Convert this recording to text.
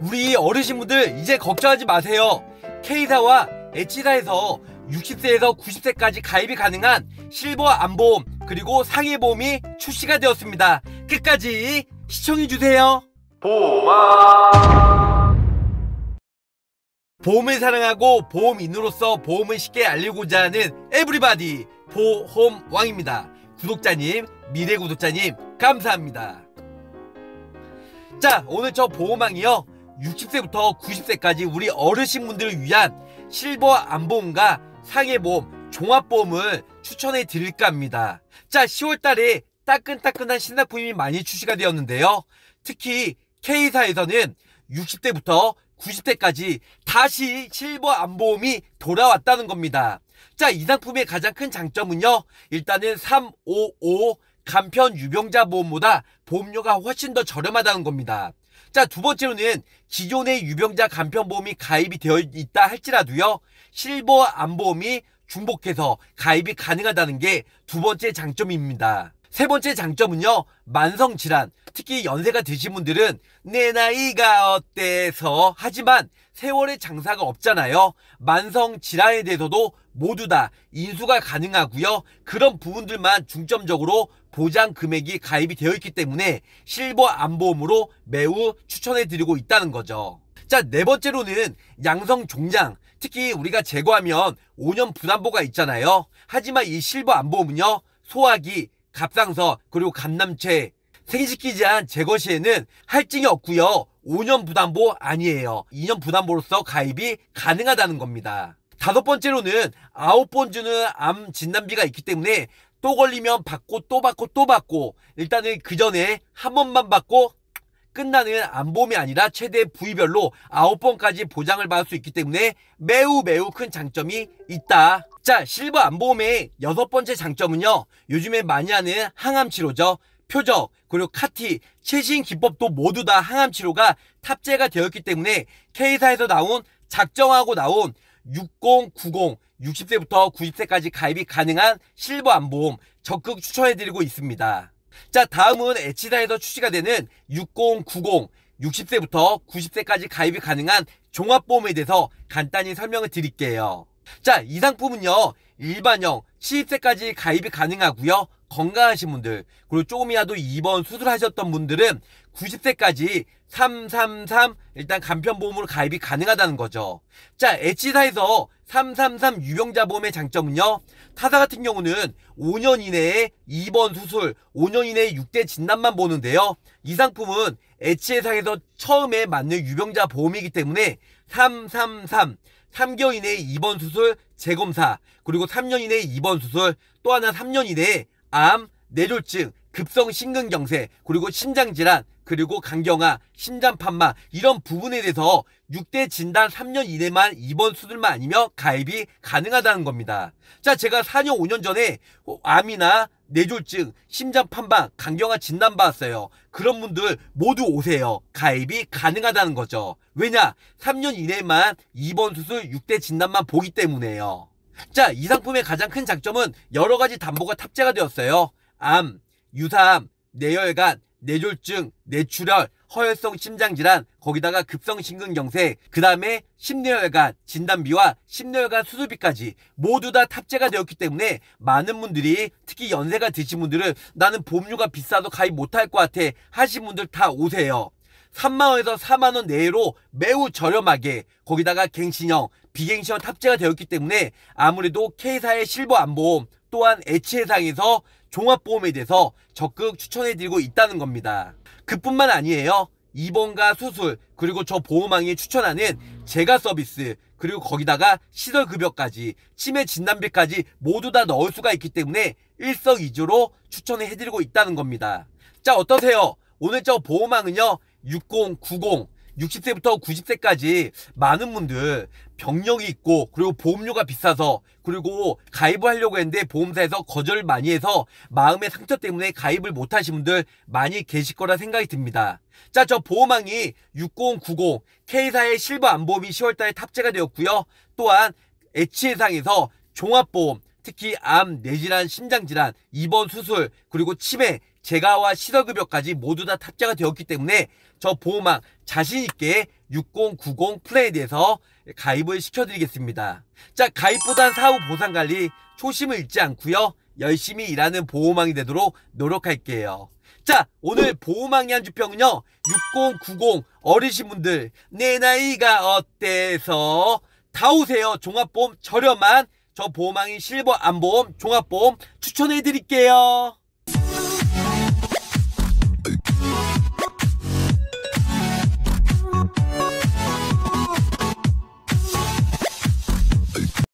우리 어르신분들 이제 걱정하지 마세요. K사와 H사에서 60세에서 90세까지 가입이 가능한 실버 안보험 그리고 상해 보험이 출시가 되었습니다. 끝까지 시청해 주세요. 보마 보험을 사랑하고 보험인으로서 보험을 쉽게 알리고자 하는 에브리바디 보험왕입니다. 구독자님, 미래 구독자님 감사합니다. 자 오늘 저 보호망이요 60세부터 90세까지 우리 어르신분들을 위한 실버 안보험과 상해보험 종합보험을 추천해 드릴까 합니다 자 10월달에 따끈따끈한 신상품이 많이 출시가 되었는데요 특히 K사에서는 60대부터 90대까지 다시 실버 안보험이 돌아왔다는 겁니다. 자, 이 상품의 가장 큰 장점은요. 일단은 355 간편 유병자 보험보다 보험료가 훨씬 더 저렴하다는 겁니다. 자, 두 번째로는 기존의 유병자 간편보험이 가입이 되어 있다 할지라도요, 실버 안보험이 중복해서 가입이 가능하다는 게 두 번째 장점입니다. 세 번째 장점은요. 만성 질환, 특히 연세가 드신 분들은 내 나이가 어때서 하지만 세월의 장사가 없잖아요. 만성 질환에 대해서도 모두 다 인수가 가능하고요. 그런 부분들만 중점적으로 보장 금액이 가입이 되어 있기 때문에 실버 안보험으로 매우 추천해 드리고 있다는 거죠. 자, 네 번째로는 양성 종장. 특히 우리가 제거하면 5년 분담보가 있잖아요. 하지만 이 실버 안보험은요. 소화기, 갑상서 그리고 간남체 생식기제한 제거 시에는 할증이 없고요. 5년 부담보 아니에요. 2년 부담보로서 가입이 가능하다는 겁니다. 다섯 번째로는 아홉 번 주는 암 진단비가 있기 때문에 또 걸리면 받고 또 받고 또 받고 일단은 그 전에 한 번만 받고 끝나는 암보험이 아니라 최대 부위별로 아홉 번까지 보장을 받을 수 있기 때문에 매우 매우 큰 장점이 있다. 자, 실버 안보험의 여섯 번째 장점은요. 요즘에 많이 하는 항암 치료죠. 표적, 그리고 카티, 최신 기법도 모두 다 항암 치료가 탑재가 되었기 때문에 K사에서 나온 작정하고 나온 60, 90, 60세부터 90세까지 가입이 가능한 실버 안보험 적극 추천해드리고 있습니다. 자, 다음은 H사에서 출시가 되는 60, 90, 60세부터 90세까지 가입이 가능한 종합보험에 대해서 간단히 설명을 드릴게요. 자, 이 상품은요. 일반형, 시입세까지 가입이 가능하고요. 건강하신 분들, 그리고 조금이라도 입원 수술하셨던 분들은 90세까지 333 일단 간편보험으로 가입이 가능하다는 거죠. 자, H사에서 333 유병자보험의 장점은요. 타사 같은 경우는 5년 이내에 2번 수술, 5년 이내에 6대 진단만 보는데요. 이 상품은 H사에서 처음에 맞는 유병자 보험이기 때문에 333 3개월 이내에 입원 수술, 재검사, 그리고 3년 이내에 입원 수술, 또 하나 3년 이내에 암, 뇌졸증 급성 심근경색, 그리고 신장질환 그리고 간경화, 심장판마 이런 부분에 대해서 6대 진단 3년 이내만 입원 수술만 아니면 가입이 가능하다는 겁니다. 자, 제가 4년 5년 전에 암이나 뇌졸증, 심장 판박, 간경화 진단 받았어요. 그런 분들 모두 오세요. 가입이 가능하다는 거죠. 왜냐? 3년 이내만 입원 수술 6대 진단만 보기 때문에요. 자, 이 상품의 가장 큰 장점은 여러 가지 담보가 탑재가 되었어요. 암, 유사암, 뇌혈관, 뇌졸중, 뇌출혈, 허혈성 심장질환, 거기다가 급성심근경색, 그 다음에 심뇌혈관, 진단비와 심뇌혈관 수술비까지 모두 다 탑재가 되었기 때문에 많은 분들이 특히 연세가 드신 분들은 나는 보험료가 비싸도 가입 못할 것 같아 하신 분들 다 오세요. 3만원에서 4만원 내로 외 매우 저렴하게 거기다가 갱신형, 비갱신형 탑재가 되었기 때문에 아무래도 K사의 실버 안보험 또한 애치해상에서 종합보험에 대해서 적극 추천해드리고 있다는 겁니다. 그뿐만 아니에요. 입원과 수술, 그리고 저보호망이 추천하는 제가 서비스, 그리고 거기다가 시설급여까지, 치매 진단비까지 모두 다 넣을 수가 있기 때문에 일석이조로 추천 해드리고 있다는 겁니다. 자, 어떠세요? 오늘 저보호망은요 6090, 60세부터 90세까지 많은 분들 병력이 있고 그리고 보험료가 비싸서 그리고 가입을 하려고 했는데 보험사에서 거절을 많이 해서 마음의 상처 때문에 가입을 못하신 분들 많이 계실 거라 생각이 듭니다. 자, 저 보험왕이 6090 K사의 실버 안보험이 10월달에 탑재가 되었고요. 또한 H해상에서 종합보험, 특히 암, 뇌질환, 심장질환, 입원 수술, 그리고 치매, 재가와 시더급여까지 모두 다 탑재가 되었기 때문에 저 보호망 자신있게 6090 플레이에 대해서 가입을 시켜드리겠습니다. 자 가입보단 사후 보상관리 초심을 잃지 않고요. 열심히 일하는 보호망이 되도록 노력할게요. 자 오늘 보호망의 한 주평은요. 6090어르신 분들 내 나이가 어때서 다 오세요. 종합보험 저렴한 저 보호망인 실버 안보험 종합보험 추천해드릴게요.